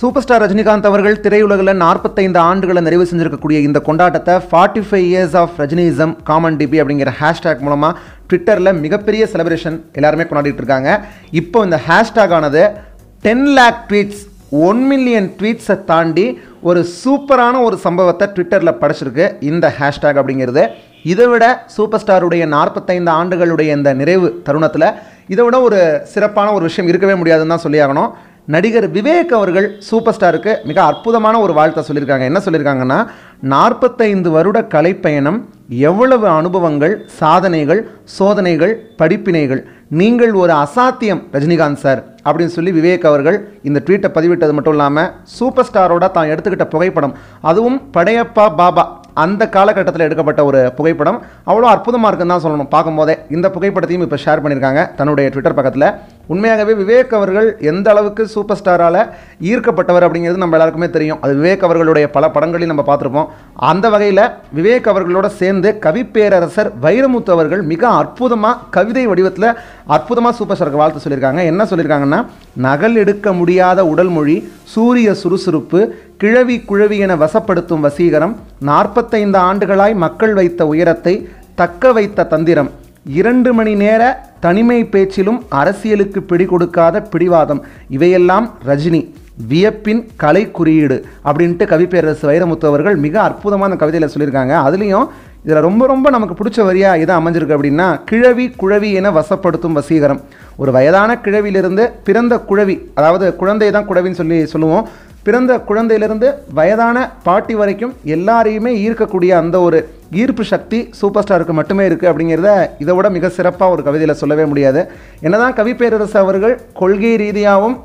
super star Rajinikanth அவர்கள் திரையுலகில் நாற்பத்தைந்து ஆண்டுகளை நிறைவு செஞ்சிருக்கக்கூடிய இந்த கொண்டாட்டத்தை forty five years of Rajinism common DP அப்படிங்கிற ஹேஷ்டேக் மூலமாக ட்விட்டரில் மிகப்பெரிய செலிப்ரேஷன் எல்லாருமே கொண்டாடிட்டு இருக்காங்க இப்போ இந்த ஹேஷ்டேக் ஆனது ten lakh tweets one million ட்வீட்ஸை தாண்டி ஒரு சூப்பரான ஒரு சம்பவத்தை ட்விட்டரில் படைச்சிருக்கு இந்த ஹேஷ்டேக் அப்படிங்கிறது இதை விட சூப்பர் ஸ்டாருடைய நாற்பத்தைந்து ஆண்டுகளுடைய இந்த நிறைவு தருணத்தில் இதை விட ஒரு சிறப்பான ஒரு விஷயம் இருக்கவே முடியாதுன்னு தான் சொல்லி ஆகணும் நடிகர் விவேக் அவர்கள் சூப்பர் ஸ்டாருக்கு மிக அற்புதமான ஒரு வாழ்த்தை சொல்லியிருக்காங்க என்ன சொல்லியிருக்காங்கன்னா நாற்பத்தைந்து வருட கலைப்பயணம் எவ்வளவு அனுபவங்கள் சாதனைகள் சோதனைகள் படிப்பினைகள் நீங்கள் ஒரு அசாத்தியம் ரஜினிகாந்த் சார் அப்படின்னு சொல்லி விவேக் அவர்கள் இந்த ட்வீட்டை பதிவிட்டது மட்டும் இல்லாமல் சூப்பர் ஸ்டாரோட தான் எடுத்துக்கிட்ட புகைப்படம் அதுவும் படையப்பா பாபா அந்த காலகட்டத்தில் எடுக்கப்பட்ட ஒரு புகைப்படம் அவ்வளோ அற்புதமாக இருக்குன்னு தான் சொல்லணும் பார்க்கும்போதே இந்த புகைப்படத்தையும் இப்போ ஷேர் பண்ணியிருக்காங்க தன்னுடைய ட்விட்டர் பக்கத்தில் உண்மையாகவே விவேக் அவர்கள் எந்த அளவுக்கு சூப்பர் ஸ்டாரால் ஈர்க்கப்பட்டவர் அப்படிங்கிறது நம்ம எல்லாருக்குமே தெரியும் அது விவேக் அவர்களுடைய பல படங்களையும் நம்ம பார்த்துருப்போம் அந்த வகையில் விவேக் அவர்களோட சேர்ந்து கவி பேரரசர் வைரமுத்து அவர்கள் மிக அற்புதமாக கவிதை வடிவத்தில் அற்புதமாக சூப்பர் ஸ்டாருக்கு வாழ்த்து சொல்லியிருக்காங்க என்ன சொல்லியிருக்காங்கன்னா நகல் எடுக்க முடியாத உடல் மொழி சூரிய சுறுசுறுப்பு கிழவி குழவி என வசப்படுத்தும் வசீகரம் நாற்பத்தைந்து ஆண்டுகளாய் மக்கள் வைத்த உயரத்தை தக்க வைத்த தந்திரம் இரண்டு மணி நேர தனிமை பேச்சிலும் அரசியலுக்கு பிடிகொடுக்காத பிடிவாதம் இவையெல்லாம் ரஜினி வியப்பின் கலை குறியீடு அப்படின்ட்டு கவிப்பேரரசு வைரமுத்து அவர்கள் மிக அற்புதமாக அந்த கவிதையில் சொல்லியிருக்காங்க அதுலேயும் இதில் ரொம்ப ரொம்ப நமக்கு பிடிச்ச வரியாக இதை அமைஞ்சிருக்கு அப்படின்னா கிழவி குழவி என வசப்படுத்தும் வசீகரம் ஒரு வயதான கிழவியிலிருந்து பிறந்த குழவி அதாவது குழந்தை தான் குழவின்னு சொல்லி சொல்லுவோம் பிறந்த குழந்தையிலிருந்து வயதான பாட்டி வரைக்கும் எல்லாரையுமே ஈர்க்கக்கூடிய அந்த ஒரு ஈர்ப்பு சக்தி சூப்பர் ஸ்டாருக்கு மட்டுமே இருக்குது அப்படிங்கிறத இதை விட மிக சிறப்பாக ஒரு கவிதையில் சொல்லவே முடியாது என்னதான் கவி பேரரசு அவர்கள் கொள்கை ரீதியாகவும்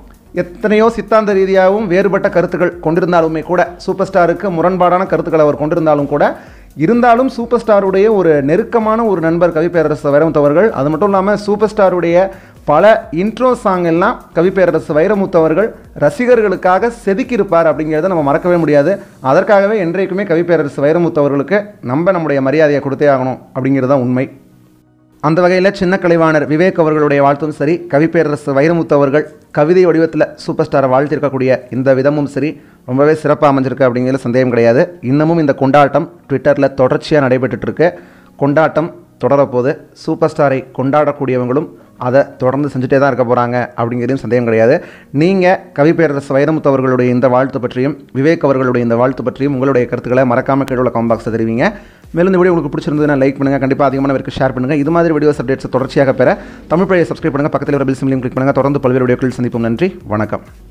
எத்தனையோ சித்தாந்த ரீதியாகவும் வேறுபட்ட கருத்துக்கள் கொண்டிருந்தாலுமே கூட சூப்பர் ஸ்டாருக்கு முரண்பாடான கருத்துக்களை அவர் கொண்டிருந்தாலும் கூட இருந்தாலும் சூப்பர் ஸ்டாருடைய ஒரு நெருக்கமான ஒரு நண்பர் கவிப்பேரரசு வைரமுத்து அவர்கள் அது மட்டும் இல்லாமல் சூப்பர் ஸ்டாருடைய பல இன்ட்ரோ சாங் எல்லாம் கவிப்பேரரசு வைரமுத்து அவர்கள் ரசிகர்களுக்காக செதுக்கியிருப்பார் அப்படிங்கிறத நம்ம மறக்கவே முடியாது அதற்காகவே என்றைக்குமே கவிப்பேரரசு வைரமுத்து அவர்களுக்கு நம்ம நம்முடைய மரியாதையை கொடுத்தே ஆகணும் அப்படிங்கிறது தான் உண்மை அந்த வகையில் சின்ன கலைவாணர் விவேக் அவர்களுடைய வாழ்த்தும் சரி கவிப்பேரரசு வைரமுத்து அவர்கள் கவிதை வடிவத்தில் சூப்பர் ஸ்டாரை வாழ்த்திருக்கக்கூடிய இந்த விதமும் சரி ரொம்பவே சிறப்பாக அமைஞ்சிருக்கு அப்படிங்கிறது சந்தேகம் கிடையாது இன்னமும் இந்த கொண்டாட்டம் ட்விட்டரில் தொடர்ச்சியாக நடைபெற்றுட்ருக்கு கொண்டாட்டம் தொடரப்போது சூப்பர் ஸ்டாரை கொண்டாடக்கூடியவங்களும் அதை தொடர்ந்து செஞ்சுட்டே தான் இருக்க போகிறாங்க அப்படிங்கிறதும் சந்தேகம் கிடையாது நீங்கள் கவி பேரரசு வைரமுத்து அவர்களுடைய இந்த வாழ்த்து பற்றியும் விவேக் அவர்களுடைய இந்த வாழ்த்து பற்றியும் உங்களுடைய கருத்துக்களை மறக்காமல் கீழே உள்ள காம்பாக்ஸ் தெரிவிங்க மேலும் இந்த வீடியோ உங்களுக்கு பிடிச்சிருந்ததுன்னா லைக் பண்ணுங்கள் கண்டிப்பாக அதிகமான வரைக்கும் ஷேர் பண்ணுங்கள் இது மாதிரி வீடியோஸ் அப்டேட்ஸ் தொடர்ச்சியாக பெற தமிழ் பழைய சப்ஸ்கிரைப் பண்ணுங்கள் பக்கத்தில் ஒரு பில் சிம்லையும் கிளிக் பண்ணுங்கள் தொடர்ந்து பல்வேறு வீடியோக்கள் சந்திப்போம் நன்றி வணக்கம்